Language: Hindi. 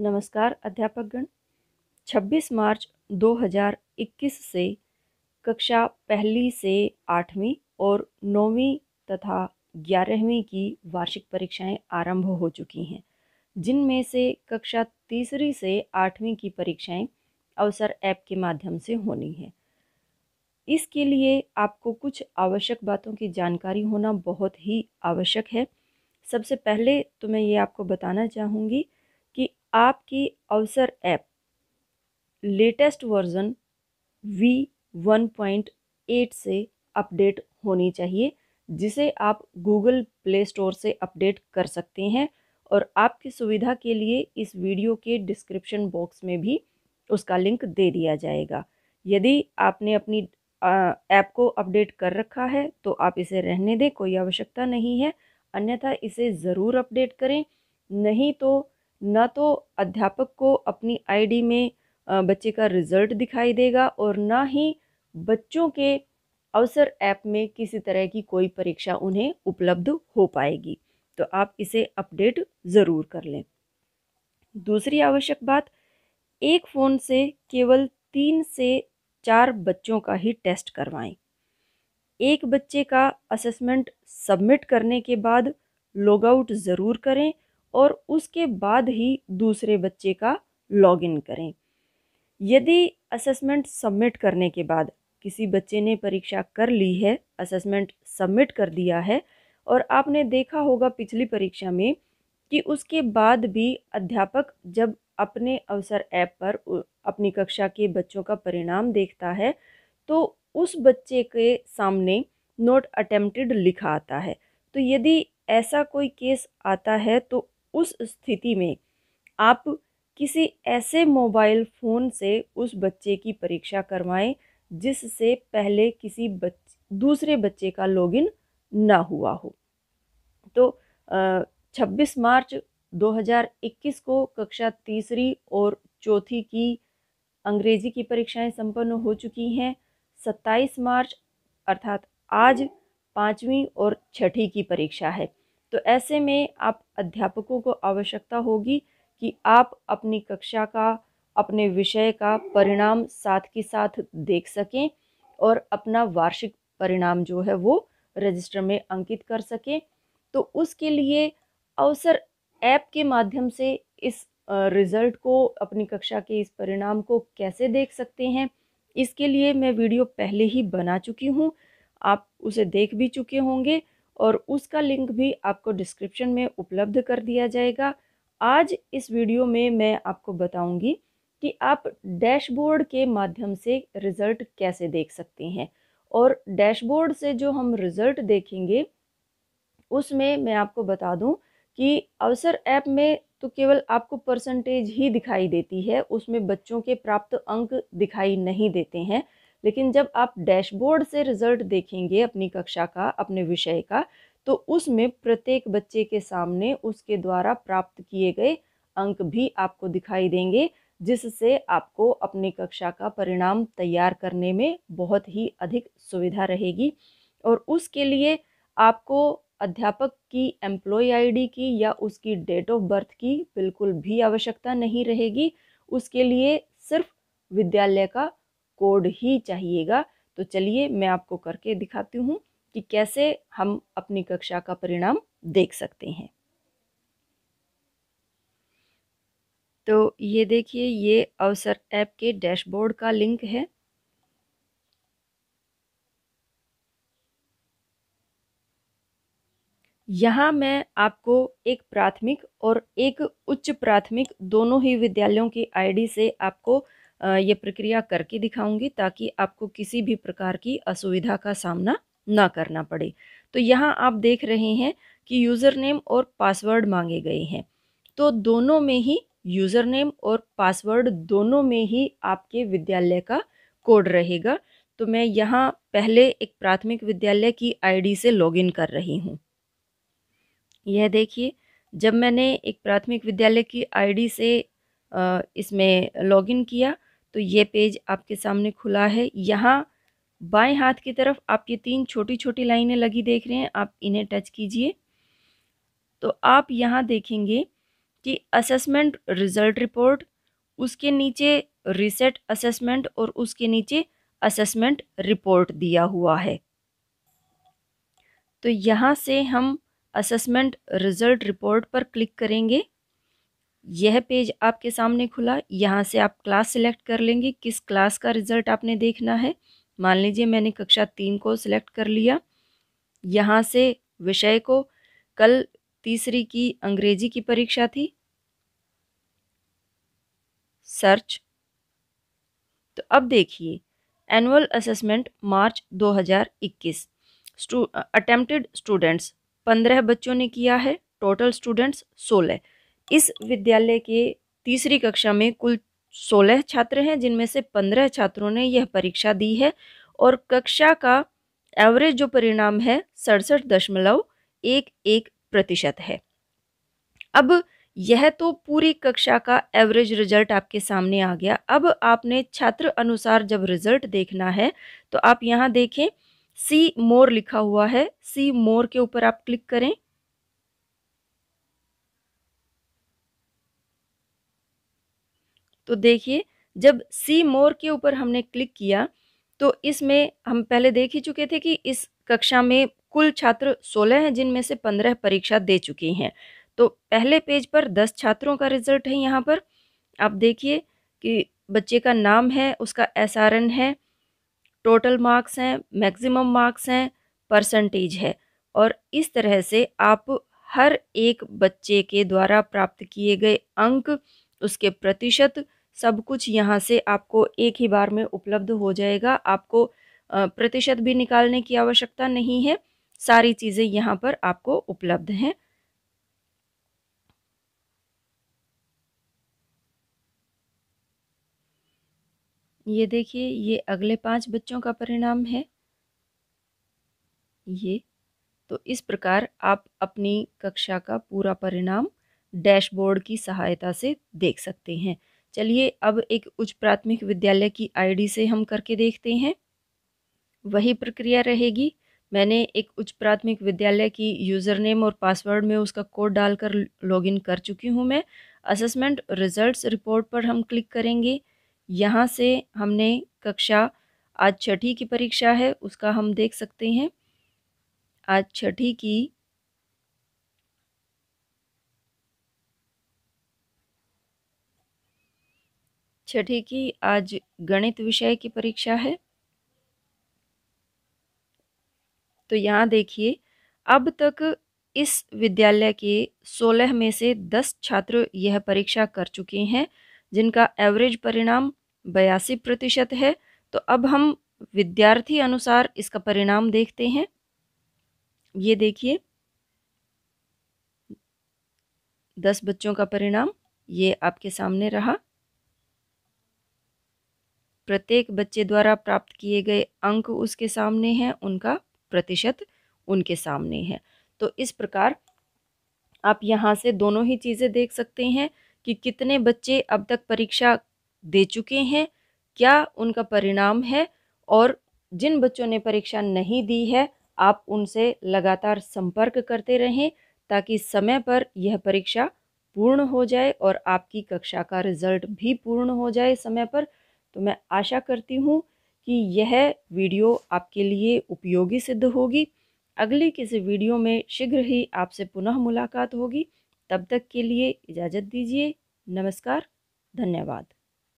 नमस्कार अध्यापकगण 26 मार्च 2021 से कक्षा पहली से आठवीं और नौवीं तथा ग्यारहवीं की वार्षिक परीक्षाएं आरंभ हो चुकी हैं जिनमें से कक्षा तीसरी से आठवीं की परीक्षाएं अवसर ऐप के माध्यम से होनी है इसके लिए आपको कुछ आवश्यक बातों की जानकारी होना बहुत ही आवश्यक है सबसे पहले तो मैं ये आपको बताना चाहूँगी आपकी Avsar app latest version V one point eight से अपडेट होनी चाहिए जिसे आप गूगल प्ले स्टोर से अपडेट कर सकते हैं और आपकी सुविधा के लिए इस वीडियो के डिस्क्रिप्शन बॉक्स में भी उसका लिंक दे दिया जाएगा यदि आपने अपनी ऐप को अपडेट कर रखा है तो आप इसे रहने दें कोई आवश्यकता नहीं है अन्यथा इसे ज़रूर अपडेट करें नहीं तो ना तो अध्यापक को अपनी आईडी में बच्चे का रिजल्ट दिखाई देगा और ना ही बच्चों के अवसर ऐप में किसी तरह की कोई परीक्षा उन्हें उपलब्ध हो पाएगी तो आप इसे अपडेट ज़रूर कर लें दूसरी आवश्यक बात एक फ़ोन से केवल तीन से चार बच्चों का ही टेस्ट करवाएं एक बच्चे का असेसमेंट सबमिट करने के बाद लॉग आउट ज़रूर करें और उसके बाद ही दूसरे बच्चे का लॉगिन करें यदि असेसमेंट सबमिट करने के बाद किसी बच्चे ने परीक्षा कर ली है असेसमेंट सबमिट कर दिया है और आपने देखा होगा पिछली परीक्षा में कि उसके बाद भी अध्यापक जब अपने अवसर ऐप पर अपनी कक्षा के बच्चों का परिणाम देखता है तो उस बच्चे के सामने नोट अटेम्प्टेड लिखा आता है तो यदि ऐसा कोई केस आता है तो उस स्थिति में आप किसी ऐसे मोबाइल फ़ोन से उस बच्चे की परीक्षा करवाएं जिससे पहले किसी बच्चे दूसरे बच्चे का लॉगिन ना हुआ हो तो आ, 26 मार्च 2021 को कक्षा तीसरी और चौथी की अंग्रेजी की परीक्षाएं संपन्न हो चुकी हैं 27 मार्च अर्थात आज पाँचवीं और छठी की परीक्षा है तो ऐसे में आप अध्यापकों को आवश्यकता होगी कि आप अपनी कक्षा का अपने विषय का परिणाम साथ के साथ देख सकें और अपना वार्षिक परिणाम जो है वो रजिस्टर में अंकित कर सकें तो उसके लिए अवसर ऐप के माध्यम से इस रिज़ल्ट को अपनी कक्षा के इस परिणाम को कैसे देख सकते हैं इसके लिए मैं वीडियो पहले ही बना चुकी हूँ आप उसे देख भी चुके होंगे और उसका लिंक भी आपको डिस्क्रिप्शन में उपलब्ध कर दिया जाएगा आज इस वीडियो में मैं आपको बताऊंगी कि आप डैशबोर्ड के माध्यम से रिज़ल्ट कैसे देख सकते हैं और डैशबोर्ड से जो हम रिज़ल्ट देखेंगे उसमें मैं आपको बता दूं कि अवसर ऐप में तो केवल आपको परसेंटेज ही दिखाई देती है उसमें बच्चों के प्राप्त अंक दिखाई नहीं देते हैं लेकिन जब आप डैशबोर्ड से रिजल्ट देखेंगे अपनी कक्षा का अपने विषय का तो उसमें प्रत्येक बच्चे के सामने उसके द्वारा प्राप्त किए गए अंक भी आपको दिखाई देंगे जिससे आपको अपनी कक्षा का परिणाम तैयार करने में बहुत ही अधिक सुविधा रहेगी और उसके लिए आपको अध्यापक की एम्प्लॉय आईडी की या उसकी डेट ऑफ बर्थ की बिल्कुल भी आवश्यकता नहीं रहेगी उसके लिए सिर्फ विद्यालय का कोड ही चाहिएगा तो चलिए मैं आपको करके दिखाती हूँ कि कैसे हम अपनी कक्षा का परिणाम देख सकते हैं तो ये देखिए ये अवसर ऐप के डैशबोर्ड का लिंक है यहाँ मैं आपको एक प्राथमिक और एक उच्च प्राथमिक दोनों ही विद्यालयों की आईडी से आपको ये प्रक्रिया करके दिखाऊंगी ताकि आपको किसी भी प्रकार की असुविधा का सामना ना करना पड़े तो यहाँ आप देख रहे हैं कि यूज़र नेम और पासवर्ड मांगे गए हैं तो दोनों में ही यूज़र नेम और पासवर्ड दोनों में ही आपके विद्यालय का कोड रहेगा तो मैं यहाँ पहले एक प्राथमिक विद्यालय की आईडी से लॉगिन कर रही हूँ यह देखिए जब मैंने एक प्राथमिक विद्यालय की आईडी से इसमें लॉगिन किया तो ये पेज आपके सामने खुला है यहाँ बाएं हाथ की तरफ आप ये तीन छोटी छोटी लाइनें लगी देख रहे हैं आप इन्हें टच कीजिए तो आप यहाँ देखेंगे कि असेसमेंट रिजल्ट रिपोर्ट उसके नीचे रिसेट असेसमेंट और उसके नीचे असेसमेंट रिपोर्ट दिया हुआ है तो यहाँ से हम असेसमेंट रिजल्ट रिपोर्ट पर क्लिक करेंगे यह पेज आपके सामने खुला यहाँ से आप क्लास सिलेक्ट कर लेंगे किस क्लास का रिज़ल्ट आपने देखना है मान लीजिए मैंने कक्षा तीन को सिलेक्ट कर लिया यहाँ से विषय को कल तीसरी की अंग्रेजी की परीक्षा थी सर्च तो अब देखिए एनुअल असेसमेंट मार्च 2021 स्टू अटेम्प्टेड स्टूडेंट्स पंद्रह बच्चों ने किया है टोटल स्टूडेंट्स सोलह इस विद्यालय के तीसरी कक्षा में कुल सोलह छात्र हैं जिनमें से पंद्रह छात्रों ने यह परीक्षा दी है और कक्षा का एवरेज जो परिणाम है सड़सठ दशमलव एक एक प्रतिशत है अब यह तो पूरी कक्षा का एवरेज रिजल्ट आपके सामने आ गया अब आपने छात्र अनुसार जब रिजल्ट देखना है तो आप यहाँ देखें सी मोर लिखा हुआ है सी मोर के ऊपर आप क्लिक करें तो देखिए जब सी मोर के ऊपर हमने क्लिक किया तो इसमें हम पहले देख ही चुके थे कि इस कक्षा में कुल छात्र 16 हैं जिनमें से 15 परीक्षा दे चुकी हैं तो पहले पेज पर 10 छात्रों का रिजल्ट है यहाँ पर आप देखिए कि बच्चे का नाम है उसका एस है टोटल मार्क्स हैं मैक्सिमम मार्क्स हैं परसेंटेज है और इस तरह से आप हर एक बच्चे के द्वारा प्राप्त किए गए अंक उसके प्रतिशत सब कुछ यहाँ से आपको एक ही बार में उपलब्ध हो जाएगा आपको प्रतिशत भी निकालने की आवश्यकता नहीं है सारी चीज़ें यहाँ पर आपको उपलब्ध हैं ये देखिए ये अगले पांच बच्चों का परिणाम है ये तो इस प्रकार आप अपनी कक्षा का पूरा परिणाम डैशबोर्ड की सहायता से देख सकते हैं चलिए अब एक उच्च प्राथमिक विद्यालय की आईडी से हम करके देखते हैं वही प्रक्रिया रहेगी मैंने एक उच्च प्राथमिक विद्यालय की यूज़र नेम और पासवर्ड में उसका कोड डालकर लॉगिन कर चुकी हूँ मैं असेसमेंट रिजल्ट्स रिपोर्ट पर हम क्लिक करेंगे यहाँ से हमने कक्षा आज छठी की परीक्षा है उसका हम देख सकते हैं आज छठी की छठी की आज गणित विषय की परीक्षा है तो यहाँ देखिए अब तक इस विद्यालय के 16 में से 10 छात्र यह परीक्षा कर चुके हैं जिनका एवरेज परिणाम बयासी प्रतिशत है तो अब हम विद्यार्थी अनुसार इसका परिणाम देखते हैं ये देखिए दस बच्चों का परिणाम ये आपके सामने रहा प्रत्येक बच्चे द्वारा प्राप्त किए गए अंक उसके सामने हैं उनका प्रतिशत उनके सामने है तो इस प्रकार आप यहाँ से दोनों ही चीज़ें देख सकते हैं कि कितने बच्चे अब तक परीक्षा दे चुके हैं क्या उनका परिणाम है और जिन बच्चों ने परीक्षा नहीं दी है आप उनसे लगातार संपर्क करते रहें ताकि समय पर यह परीक्षा पूर्ण हो जाए और आपकी कक्षा का रिजल्ट भी पूर्ण हो जाए समय पर तो मैं आशा करती हूँ कि यह वीडियो आपके लिए उपयोगी सिद्ध होगी अगली किसी वीडियो में शीघ्र ही आपसे पुनः मुलाकात होगी तब तक के लिए इजाज़त दीजिए नमस्कार धन्यवाद